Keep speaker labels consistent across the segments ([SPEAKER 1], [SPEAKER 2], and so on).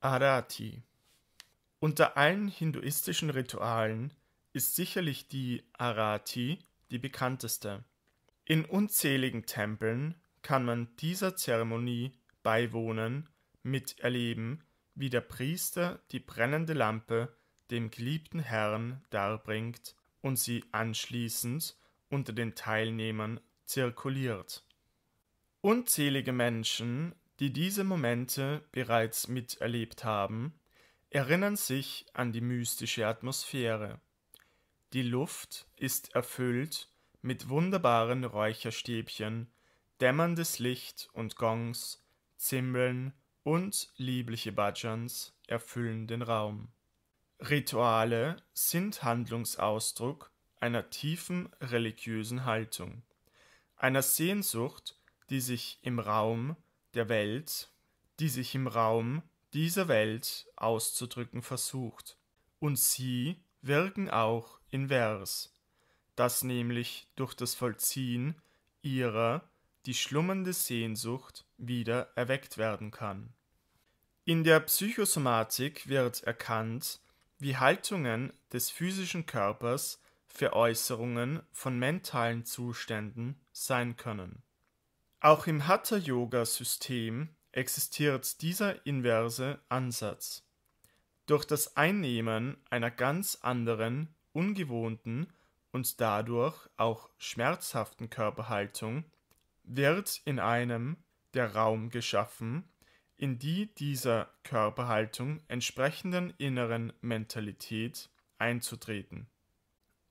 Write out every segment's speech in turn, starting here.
[SPEAKER 1] Arati. Unter allen hinduistischen Ritualen ist sicherlich die Arati die bekannteste. In unzähligen Tempeln kann man dieser Zeremonie beiwohnen, miterleben, wie der Priester die brennende Lampe dem geliebten Herrn darbringt und sie anschließend unter den Teilnehmern zirkuliert. Unzählige Menschen die diese Momente bereits miterlebt haben, erinnern sich an die mystische Atmosphäre. Die Luft ist erfüllt mit wunderbaren Räucherstäbchen, dämmerndes Licht und Gongs, Zimbeln und liebliche Bhajans erfüllen den Raum. Rituale sind Handlungsausdruck einer tiefen religiösen Haltung, einer Sehnsucht, die sich im Raum der Welt, die sich im Raum dieser Welt auszudrücken versucht. Und sie wirken auch invers, dass nämlich durch das Vollziehen ihrer die schlummernde Sehnsucht wieder erweckt werden kann. In der Psychosomatik wird erkannt, wie Haltungen des physischen Körpers Veräußerungen von mentalen Zuständen sein können. Auch im Hatha-Yoga-System existiert dieser inverse Ansatz. Durch das Einnehmen einer ganz anderen, ungewohnten und dadurch auch schmerzhaften Körperhaltung wird in einem der Raum geschaffen, in die dieser Körperhaltung entsprechenden inneren Mentalität einzutreten.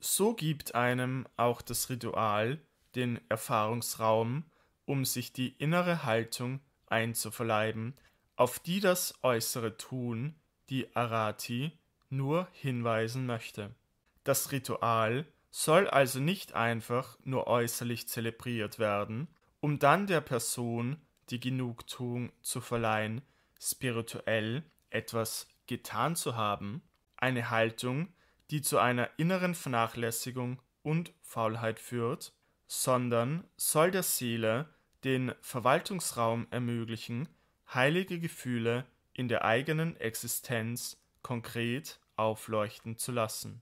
[SPEAKER 1] So gibt einem auch das Ritual den Erfahrungsraum um sich die innere Haltung einzuverleiben, auf die das äußere Tun, die Arati, nur hinweisen möchte. Das Ritual soll also nicht einfach nur äußerlich zelebriert werden, um dann der Person die Genugtuung zu verleihen, spirituell etwas getan zu haben, eine Haltung, die zu einer inneren Vernachlässigung und Faulheit führt, sondern soll der Seele den Verwaltungsraum ermöglichen, heilige Gefühle in der eigenen Existenz konkret aufleuchten zu lassen.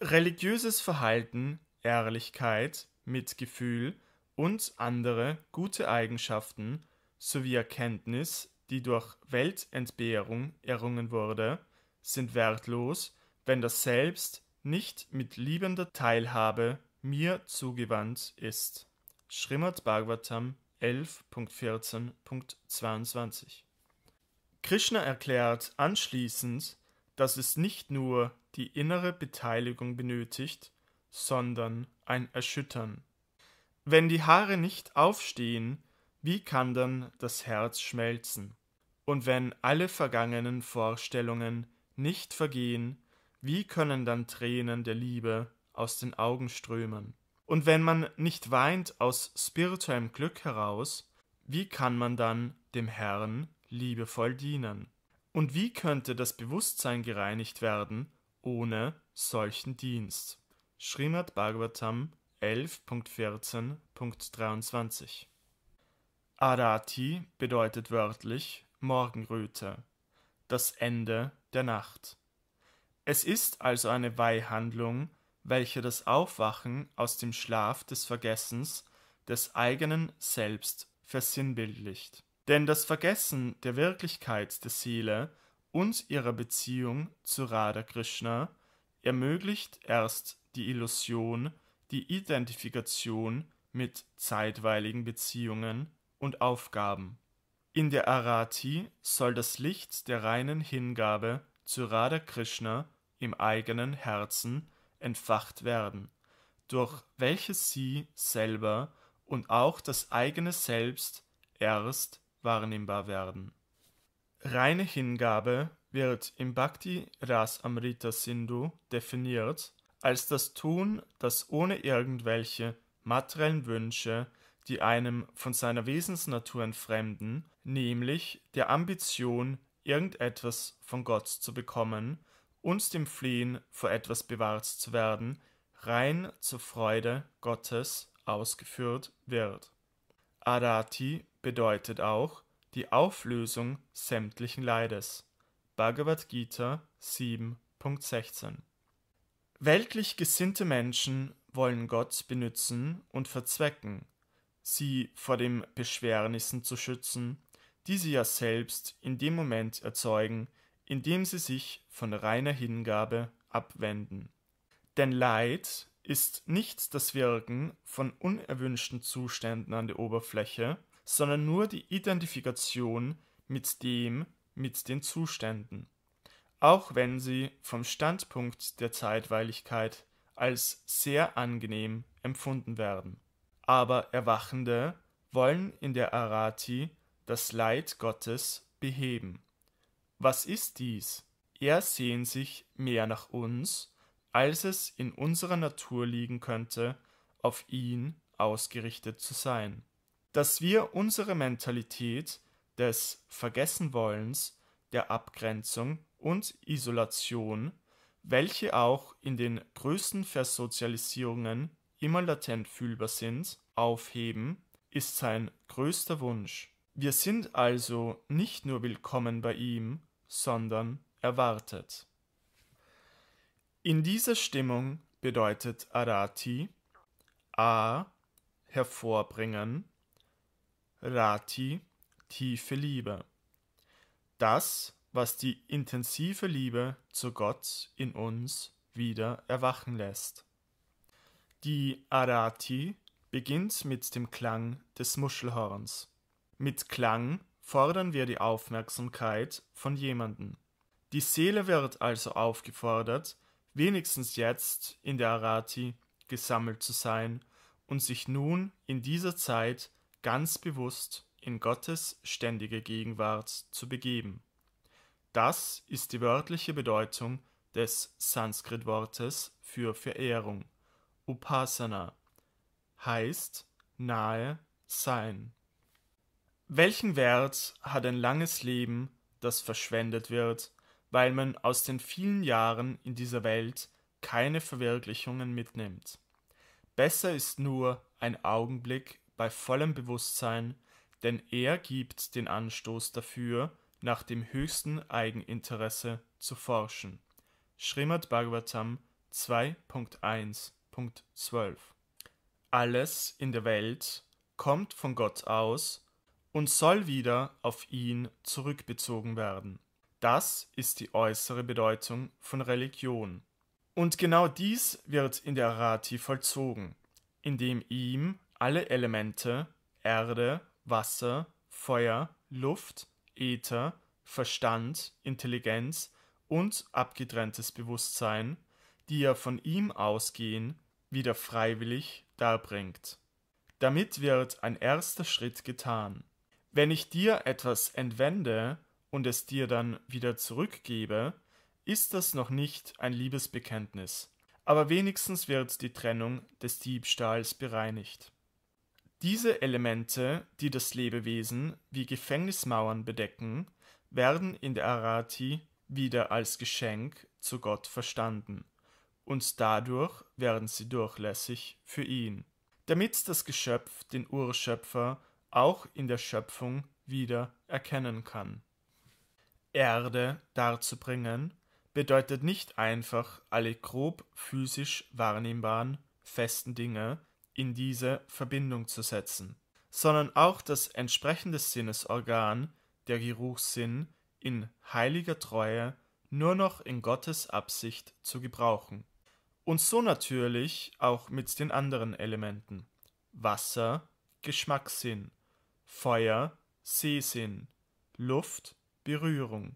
[SPEAKER 1] Religiöses Verhalten, Ehrlichkeit, Mitgefühl und andere gute Eigenschaften sowie Erkenntnis, die durch Weltentbehrung errungen wurde, sind wertlos, wenn das Selbst nicht mit liebender Teilhabe mir zugewandt ist. Srimad Bhagavatam 11.14.22. Krishna erklärt anschließend, dass es nicht nur die innere Beteiligung benötigt, sondern ein Erschüttern. Wenn die Haare nicht aufstehen, wie kann dann das Herz schmelzen? Und wenn alle vergangenen Vorstellungen nicht vergehen, wie können dann Tränen der Liebe aus den Augen strömen? Und wenn man nicht weint aus spirituellem Glück heraus, wie kann man dann dem Herrn liebevoll dienen? Und wie könnte das Bewusstsein gereinigt werden ohne solchen Dienst? Srimad Bhagavatam 11.14.23 Arati bedeutet wörtlich Morgenröte, das Ende der Nacht. Es ist also eine Weihhandlung, welche das Aufwachen aus dem Schlaf des Vergessens des eigenen Selbst versinnbildlicht. Denn das Vergessen der Wirklichkeit der Seele und ihrer Beziehung zu Radha Krishna ermöglicht erst die Illusion, die Identifikation mit zeitweiligen Beziehungen und Aufgaben. In der Arati soll das Licht der reinen Hingabe zu Radha Krishna im eigenen Herzen entfacht werden, durch welches sie selber und auch das eigene Selbst erst wahrnehmbar werden. Reine Hingabe wird im Bhakti Ras Amrita Sindhu definiert als das Tun, das ohne irgendwelche materiellen Wünsche, die einem von seiner Wesensnatur entfremden, nämlich der Ambition, irgendetwas von Gott zu bekommen, uns dem Fliehen vor etwas bewahrt zu werden, rein zur Freude Gottes ausgeführt wird. Adati bedeutet auch die Auflösung sämtlichen Leides. Bhagavad Gita 7.16 Weltlich gesinnte Menschen wollen Gott benützen und verzwecken, sie vor den Beschwernissen zu schützen, die sie ja selbst in dem Moment erzeugen, indem sie sich von reiner Hingabe abwenden. Denn Leid ist nicht das Wirken von unerwünschten Zuständen an der Oberfläche, sondern nur die Identifikation mit dem, mit den Zuständen, auch wenn sie vom Standpunkt der Zeitweiligkeit als sehr angenehm empfunden werden. Aber Erwachende wollen in der Arati das Leid Gottes beheben. Was ist dies? Er sehnt sich mehr nach uns, als es in unserer Natur liegen könnte, auf ihn ausgerichtet zu sein. Dass wir unsere Mentalität des Vergessenwollens, der Abgrenzung und Isolation, welche auch in den größten Versozialisierungen immer latent fühlbar sind, aufheben, ist sein größter Wunsch. Wir sind also nicht nur willkommen bei ihm, sondern erwartet. In dieser Stimmung bedeutet Arati A hervorbringen, Rati tiefe Liebe. Das, was die intensive Liebe zu Gott in uns wieder erwachen lässt. Die Arati beginnt mit dem Klang des Muschelhorns. Mit Klang fordern wir die Aufmerksamkeit von jemandem. Die Seele wird also aufgefordert, wenigstens jetzt in der Arati gesammelt zu sein und sich nun in dieser Zeit ganz bewusst in Gottes ständige Gegenwart zu begeben. Das ist die wörtliche Bedeutung des Sanskrit-Wortes für Verehrung, Upasana, heißt nahe sein. Welchen Wert hat ein langes Leben, das verschwendet wird, weil man aus den vielen Jahren in dieser Welt keine Verwirklichungen mitnimmt? Besser ist nur ein Augenblick bei vollem Bewusstsein, denn er gibt den Anstoß dafür, nach dem höchsten Eigeninteresse zu forschen. Srimad Bhagavatam 2.1.12 Alles in der Welt kommt von Gott aus und soll wieder auf ihn zurückbezogen werden. Das ist die äußere Bedeutung von Religion. Und genau dies wird in der Arati vollzogen, indem ihm alle Elemente Erde, Wasser, Feuer, Luft, Äther, Verstand, Intelligenz und abgetrenntes Bewusstsein, die ja von ihm ausgehen, wieder freiwillig darbringt. Damit wird ein erster Schritt getan. Wenn ich dir etwas entwende und es dir dann wieder zurückgebe, ist das noch nicht ein Liebesbekenntnis, aber wenigstens wird die Trennung des Diebstahls bereinigt. Diese Elemente, die das Lebewesen wie Gefängnismauern bedecken, werden in der Arati wieder als Geschenk zu Gott verstanden, und dadurch werden sie durchlässig für ihn. Damit das Geschöpf den Urschöpfer auch in der Schöpfung wieder erkennen kann. Erde darzubringen bedeutet nicht einfach alle grob physisch wahrnehmbaren, festen Dinge in diese Verbindung zu setzen, sondern auch das entsprechende Sinnesorgan, der Geruchssinn, in heiliger Treue nur noch in Gottes Absicht zu gebrauchen. Und so natürlich auch mit den anderen Elementen Wasser, Geschmackssinn, Feuer Sehsinn, Luft Berührung,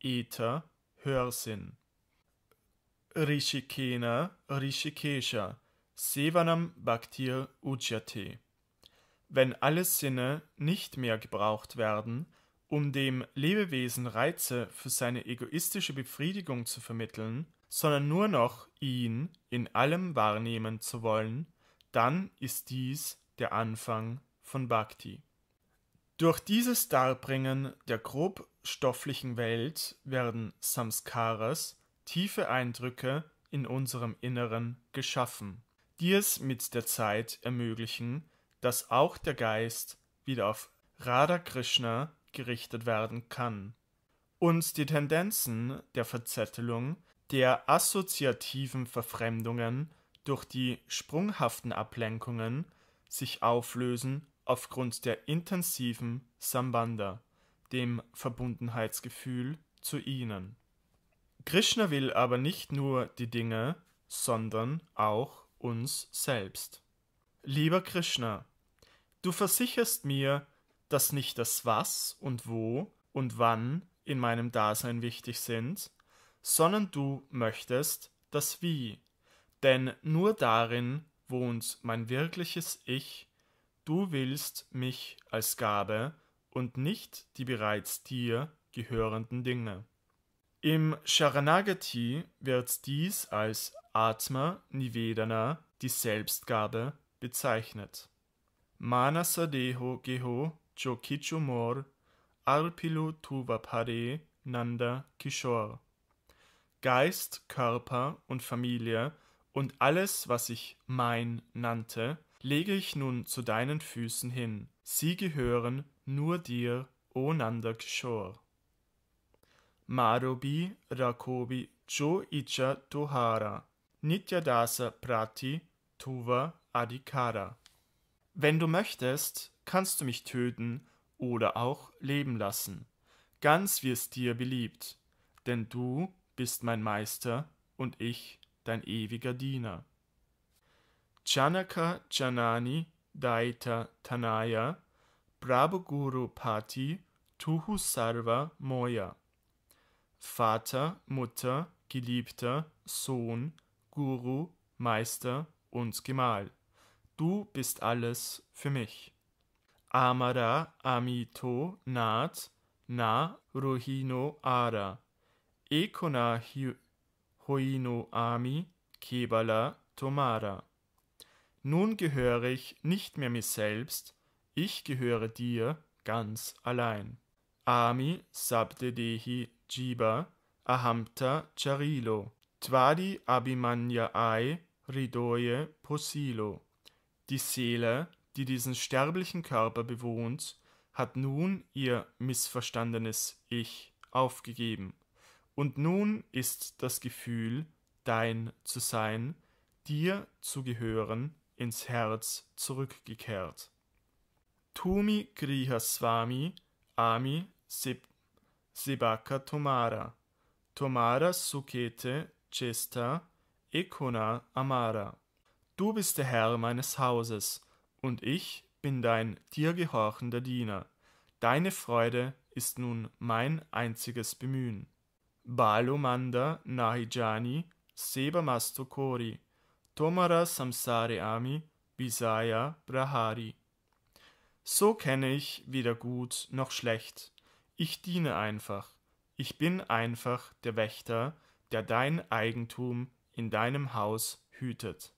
[SPEAKER 1] Äther Hörsinn. Rishikena Rishikesha Sevanam Bhaktir Ujjate. Wenn alle Sinne nicht mehr gebraucht werden, um dem Lebewesen Reize für seine egoistische Befriedigung zu vermitteln, sondern nur noch ihn in allem wahrnehmen zu wollen, dann ist dies der Anfang von Bhakti. Durch dieses Darbringen der grobstofflichen Welt werden Samskaras, tiefe Eindrücke in unserem Inneren, geschaffen, die es mit der Zeit ermöglichen, dass auch der Geist wieder auf Radha Krishna gerichtet werden kann und die Tendenzen der Verzettelung, der assoziativen Verfremdungen durch die sprunghaften Ablenkungen sich auflösen aufgrund der intensiven Sambanda, dem Verbundenheitsgefühl, zu ihnen. Krishna will aber nicht nur die Dinge, sondern auch uns selbst. Lieber Krishna, du versicherst mir, dass nicht das Was und Wo und Wann in meinem Dasein wichtig sind, sondern du möchtest das Wie, denn nur darin wohnt mein wirkliches Ich Du willst mich als Gabe und nicht die bereits dir gehörenden Dinge. Im Sharanagati wird dies als Atma Nivedana, die Selbstgabe, bezeichnet. Manasadeho Geho Jokichumor Arpilu Tuvapare Nanda Kishor. Geist, Körper und Familie und alles, was ich mein nannte, lege ich nun zu deinen Füßen hin. Sie gehören nur dir, O Nanda Kishore. Marobi Rakobi Jo Icha Tohara Nityadasa Prati Tuva Adhikara. Wenn du möchtest, kannst du mich töten oder auch leben lassen, ganz wie es dir beliebt, denn du bist mein Meister und ich dein ewiger Diener. Chanaka Janani Daita Tanaya Brabhuguru Pati Tuhu Sarva Moya Vater, Mutter, Geliebter, Sohn, Guru, Meister und Gemahl. Du bist alles für mich. Amara Amito Nat Na Rohino Ara Ekona Hoino Ami Kebala Tomara nun gehöre ich nicht mehr mir selbst, ich gehöre dir ganz allein. Ami sabdedehi jiba ahamta charilo, twadi ai ridoye posilo. Die Seele, die diesen sterblichen Körper bewohnt, hat nun ihr missverstandenes Ich aufgegeben. Und nun ist das Gefühl, dein zu sein, dir zu gehören, ins Herz zurückgekehrt. Tumi Griha Swami Ami Seb Sebaka Tomara Tomara Sukete Chesta Ekona Amara. Du bist der Herr meines Hauses, und ich bin dein dir gehorchender Diener. Deine Freude ist nun mein einziges Bemühen. Balomanda Nahijani Sebamasto Kori Tomara Samsare Ami Visaya Brahari. So kenne ich weder gut noch schlecht. Ich diene einfach. Ich bin einfach der Wächter, der dein Eigentum in deinem Haus hütet.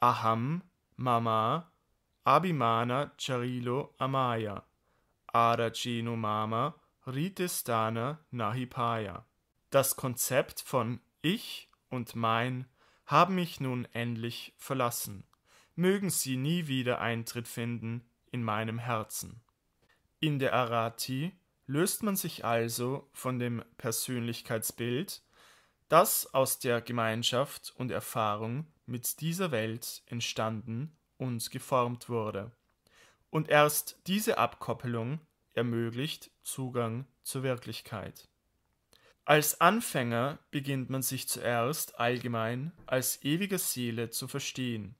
[SPEAKER 1] Aham, Mama, Abhimana Charilo Amaya, Arachino Mama, Ritestana Nahipaya. Das Konzept von Ich und Mein haben mich nun endlich verlassen. Mögen sie nie wieder Eintritt finden in meinem Herzen. In der Arati löst man sich also von dem Persönlichkeitsbild, das aus der Gemeinschaft und Erfahrung mit dieser Welt entstanden und geformt wurde. Und erst diese Abkoppelung ermöglicht Zugang zur Wirklichkeit. Als Anfänger beginnt man sich zuerst allgemein als ewige Seele zu verstehen,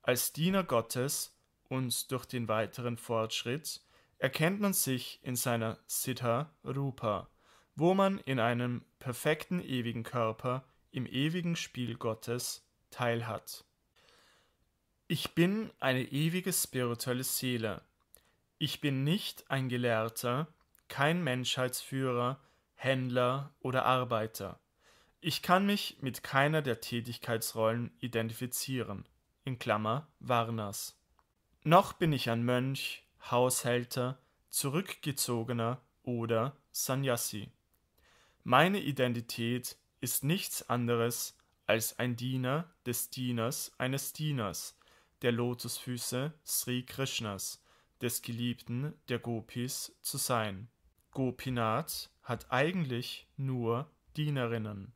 [SPEAKER 1] als Diener Gottes und durch den weiteren Fortschritt erkennt man sich in seiner Siddha Rupa, wo man in einem perfekten ewigen Körper im ewigen Spiel Gottes teilhat. Ich bin eine ewige spirituelle Seele. Ich bin nicht ein Gelehrter, kein Menschheitsführer, Händler oder Arbeiter. Ich kann mich mit keiner der Tätigkeitsrollen identifizieren (Varnas). Noch bin ich ein Mönch, Haushälter, Zurückgezogener oder Sanyasi. Meine Identität ist nichts anderes als ein Diener des Dieners eines Dieners, der Lotusfüße Sri Krishnas, des Geliebten der Gopis zu sein (Gopinath hat eigentlich nur Dienerinnen.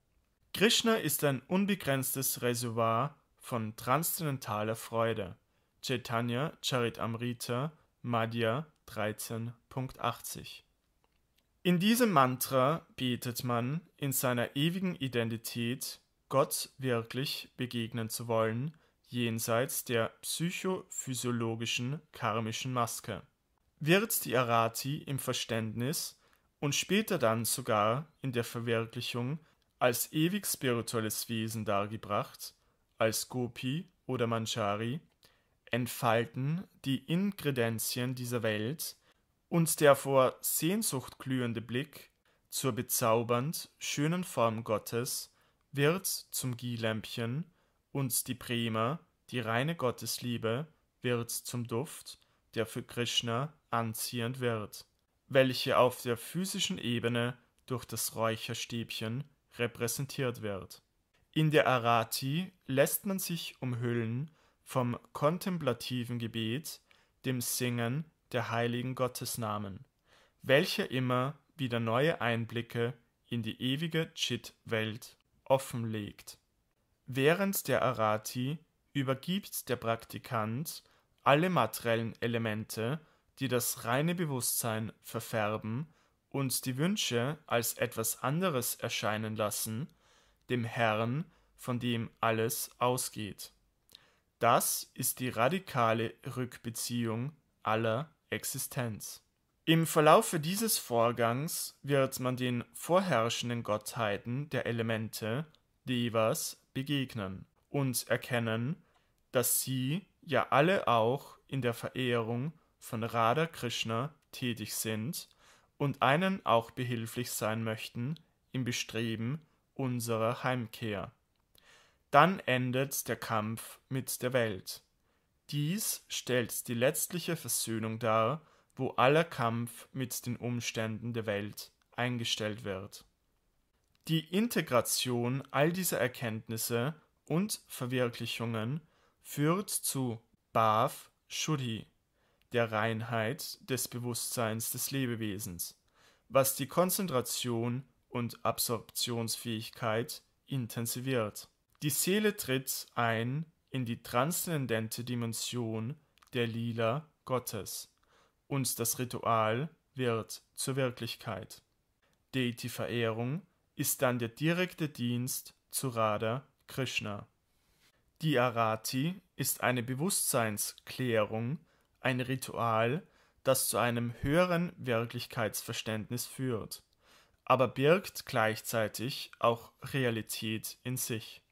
[SPEAKER 1] Krishna ist ein unbegrenztes Reservoir von transzendentaler Freude. Chaitanya Charitamrita Madhya 13.80 In diesem Mantra betet man, in seiner ewigen Identität Gott wirklich begegnen zu wollen, jenseits der psychophysiologischen karmischen Maske. Wird die Arati im Verständnis und später dann sogar in der Verwirklichung als ewig spirituelles Wesen dargebracht, als Gopi oder Manchari, entfalten die Inkredenzien dieser Welt und der vor Sehnsucht glühende Blick zur bezaubernd schönen Form Gottes wird zum Gielämpchen und die Prema, die reine Gottesliebe, wird zum Duft, der für Krishna anziehend wird welche auf der physischen Ebene durch das Räucherstäbchen repräsentiert wird. In der Arati lässt man sich umhüllen vom kontemplativen Gebet, dem Singen der heiligen Gottesnamen, welcher immer wieder neue Einblicke in die ewige Chit-Welt offenlegt. Während der Arati übergibt der Praktikant alle materiellen Elemente die das reine Bewusstsein verfärben, und die Wünsche als etwas anderes erscheinen lassen, dem Herrn, von dem alles ausgeht. Das ist die radikale Rückbeziehung aller Existenz. Im Verlaufe dieses Vorgangs wird man den vorherrschenden Gottheiten der Elemente, Devas, begegnen und erkennen, dass sie ja alle auch in der Verehrung von Radha Krishna tätig sind und einen auch behilflich sein möchten im Bestreben unserer Heimkehr. Dann endet der Kampf mit der Welt. Dies stellt die letztliche Versöhnung dar, wo aller Kampf mit den Umständen der Welt eingestellt wird. Die Integration all dieser Erkenntnisse und Verwirklichungen führt zu Bhav Shuddhi, der Reinheit des Bewusstseins des Lebewesens, was die Konzentration und Absorptionsfähigkeit intensiviert. Die Seele tritt ein in die transzendente Dimension der Lila Gottes und das Ritual wird zur Wirklichkeit. Deity-Verehrung ist dann der direkte Dienst zu Radha Krishna. Die Arati ist eine Bewusstseinsklärung ein Ritual, das zu einem höheren Wirklichkeitsverständnis führt, aber birgt gleichzeitig auch Realität in sich.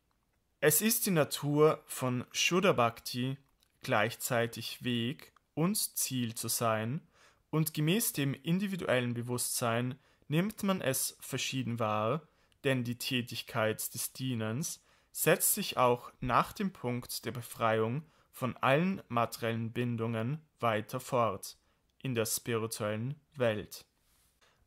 [SPEAKER 1] Es ist die Natur von Shuddha Bhakti, gleichzeitig Weg und Ziel zu sein, und gemäß dem individuellen Bewusstsein nimmt man es verschieden wahr, denn die Tätigkeit des Dienens setzt sich auch nach dem Punkt der Befreiung von allen materiellen Bindungen weiter fort in der spirituellen Welt.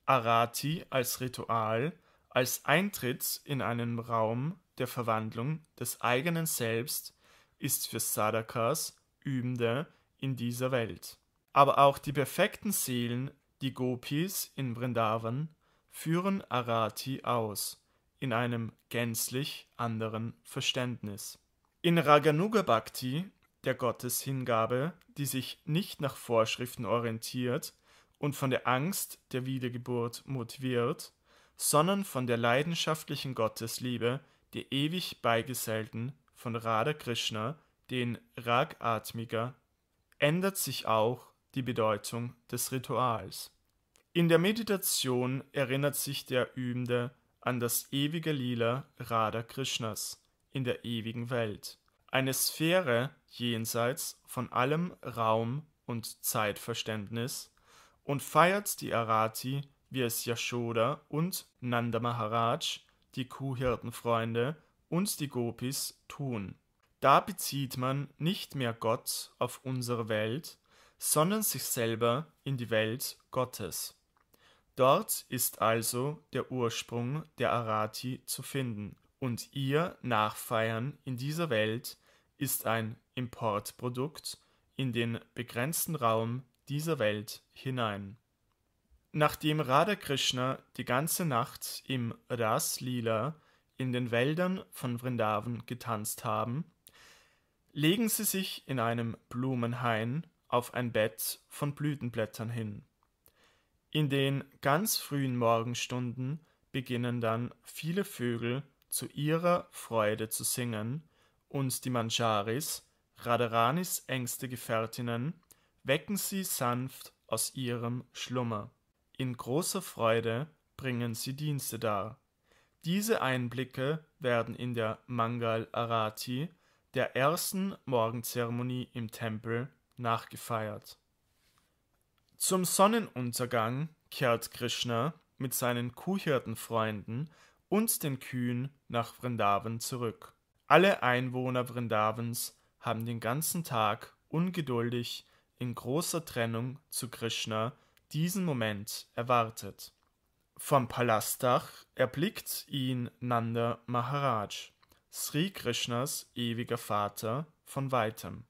[SPEAKER 1] Arati als Ritual, als Eintritt in einen Raum der Verwandlung des eigenen Selbst ist für Sadakas, Übende in dieser Welt. Aber auch die perfekten Seelen, die Gopis in Vrindavan, führen Arati aus, in einem gänzlich anderen Verständnis. In Raganuga Bhakti der Gotteshingabe, die sich nicht nach Vorschriften orientiert und von der Angst der Wiedergeburt motiviert, sondern von der leidenschaftlichen Gottesliebe, der ewig Beigesellten von Radha Krishna, den Ragatmiger, ändert sich auch die Bedeutung des Rituals. In der Meditation erinnert sich der Übende an das ewige Lila Radha Krishnas in der ewigen Welt eine Sphäre jenseits von allem Raum- und Zeitverständnis und feiert die Arati, wie es Yashoda und Nanda Maharaj, die Kuhhirtenfreunde und die Gopis tun. Da bezieht man nicht mehr Gott auf unsere Welt, sondern sich selber in die Welt Gottes. Dort ist also der Ursprung der Arati zu finden und ihr Nachfeiern in dieser Welt ist ein Importprodukt in den begrenzten Raum dieser Welt hinein. Nachdem Radha Krishna die ganze Nacht im Ras Lila in den Wäldern von Vrindavan getanzt haben, legen sie sich in einem Blumenhain auf ein Bett von Blütenblättern hin. In den ganz frühen Morgenstunden beginnen dann viele Vögel zu ihrer Freude zu singen und die Manjaris, Radharanis engste Gefährtinnen, wecken sie sanft aus ihrem Schlummer. In großer Freude bringen sie Dienste dar. Diese Einblicke werden in der Mangal Arati, der ersten Morgenzeremonie im Tempel, nachgefeiert. Zum Sonnenuntergang kehrt Krishna mit seinen Kuhhirtenfreunden und den Kühen nach Vrindavan zurück. Alle Einwohner Vrindavens haben den ganzen Tag ungeduldig in großer Trennung zu Krishna diesen Moment erwartet. Vom Palastdach erblickt ihn Nanda Maharaj, Sri Krishnas ewiger Vater, von weitem.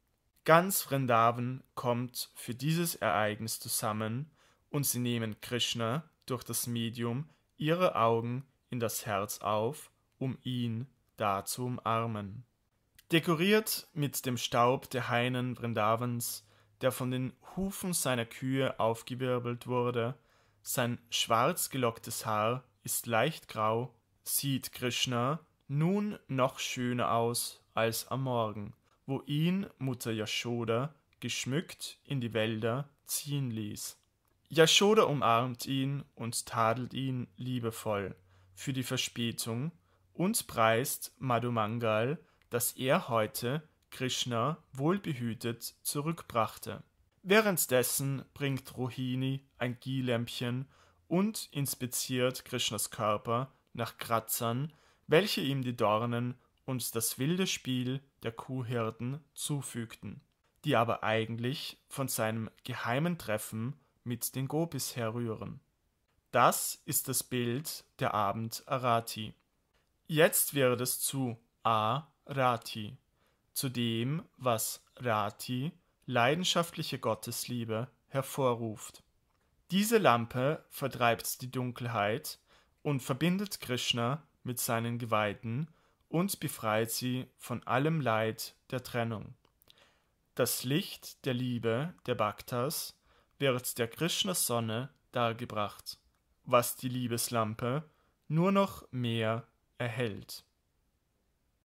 [SPEAKER 1] Ganz Vrindavan kommt für dieses Ereignis zusammen und sie nehmen Krishna durch das Medium ihrer Augen in das Herz auf, um ihn da zu umarmen. Dekoriert mit dem Staub der Heinen Vrindavans, der von den Hufen seiner Kühe aufgewirbelt wurde, sein schwarz gelocktes Haar ist leicht grau, sieht Krishna nun noch schöner aus als am Morgen, wo ihn Mutter Yashoda geschmückt in die Wälder ziehen ließ. Yashoda umarmt ihn und tadelt ihn liebevoll für die Verspätung, und preist Madhumangal, dass er heute Krishna wohlbehütet zurückbrachte. Währenddessen bringt Rohini ein Gielämpchen und inspiziert Krishnas Körper nach Kratzern, welche ihm die Dornen und das wilde Spiel der Kuhhirten zufügten, die aber eigentlich von seinem geheimen Treffen mit den Gopis herrühren. Das ist das Bild der Abend Arati. Jetzt wäre das zu a rati, zu dem, was rati, leidenschaftliche Gottesliebe, hervorruft. Diese Lampe vertreibt die Dunkelheit und verbindet Krishna mit seinen Geweihten und befreit sie von allem Leid der Trennung. Das Licht der Liebe der Bhaktas wird der Krishna-Sonne dargebracht, was die Liebeslampe nur noch mehr erhält.